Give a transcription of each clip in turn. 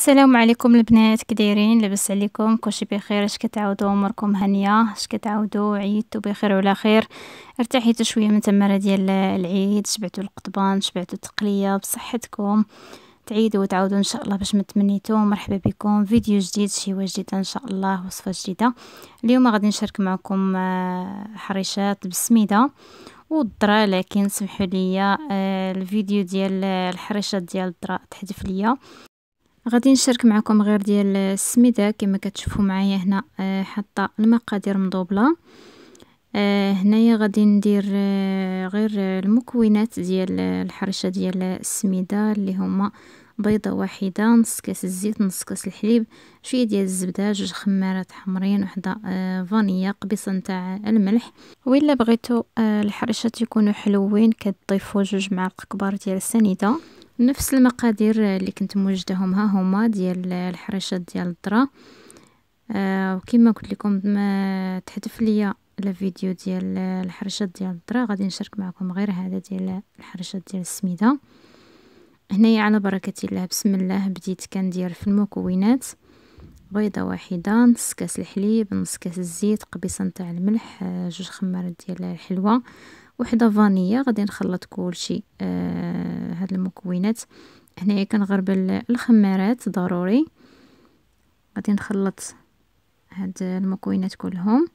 السلام عليكم البنات كديرين لاباس عليكم كلشي بخير اش كتعاودوا اموركم هنيه اش كتعاودوا عيدتوا بخير وعلى خير ارتحيتوا شويه من تمره ديال العيد شبعتوا القضبان شبعتوا التقليه بصحتكم تعيدوا وتعاودوا ان شاء الله باش ما تمنيتو مرحبا بكم فيديو جديد شي جديده ان شاء الله وصفه جديده اليوم غادي نشارك معكم آه، حريشات بالسميده والذره لكن سمحوا لي آه، الفيديو ديال آه، الحريشات ديال الذره تحذف ليا غادي نشارك معكم غير ديال السميده كما كتشوفوا معايا هنا آه، حاطه المقادير مضوبله آه، هنايا غادي ندير آه، غير المكونات ديال الحرشه ديال السميده اللي هما بيضه واحده نص كاس الزيت نص كاس الحليب شويه ديال الزبده جوج خمارات حمرين وحده فانيا قبيصه نتاع الملح وإلا بغيتو الحرشه يكونوا حلوين كتضيفوا جوج معالق كبار ديال السنيده نفس المقادير اللي كنت موجدهم ها هما ديال الحريشات ديال الدرا آه وكما قلت لكم ما تحذف ليا الفيديو ديال الحرشات ديال الدرا غادي نشارك معكم غير هذا ديال الحرشات ديال السميده هنايا على بركه الله بسم الله بديت كندير في المكونات بيضه واحده نص كاس الحليب نص كاس الزيت قبيصه نتاع الملح آه، جوج خمارات ديال الحلوى وحده فانية غادي نخلط كلشي آه هاد المكونات هنايا كنغربل الخمارات ضروري غادي نخلط هاد المكونات كلهم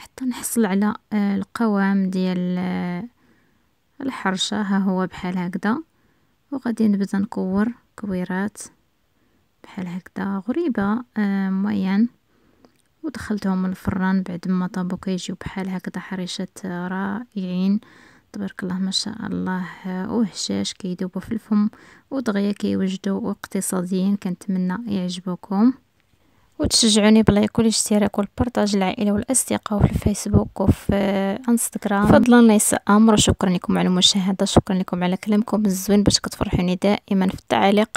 حتى نحصل على آه، القوام ديال آه، الحرشة ها هو بحال هكذا وغادي نبدا نكور كويرات بحال هكذا غريبة آه، معين ودخلتهم الفران بعد ما طابو كيجيو بحال هكذا حريشات رائعين تبارك الله ما شاء الله وهشاش كيدوبوا في الفم ودغيا كيوجدوا واقتصاديين كنتمنى يعجبوكم وتشجعوني بلايك والاشتراك والبرتاج العائله والاصدقاء في الفيسبوك وفي انستغرام فضلا ليس امر شكرا لكم على المشاهده شكرا لكم على كلامكم الزوين باش كتفرحوني دائما في التعليق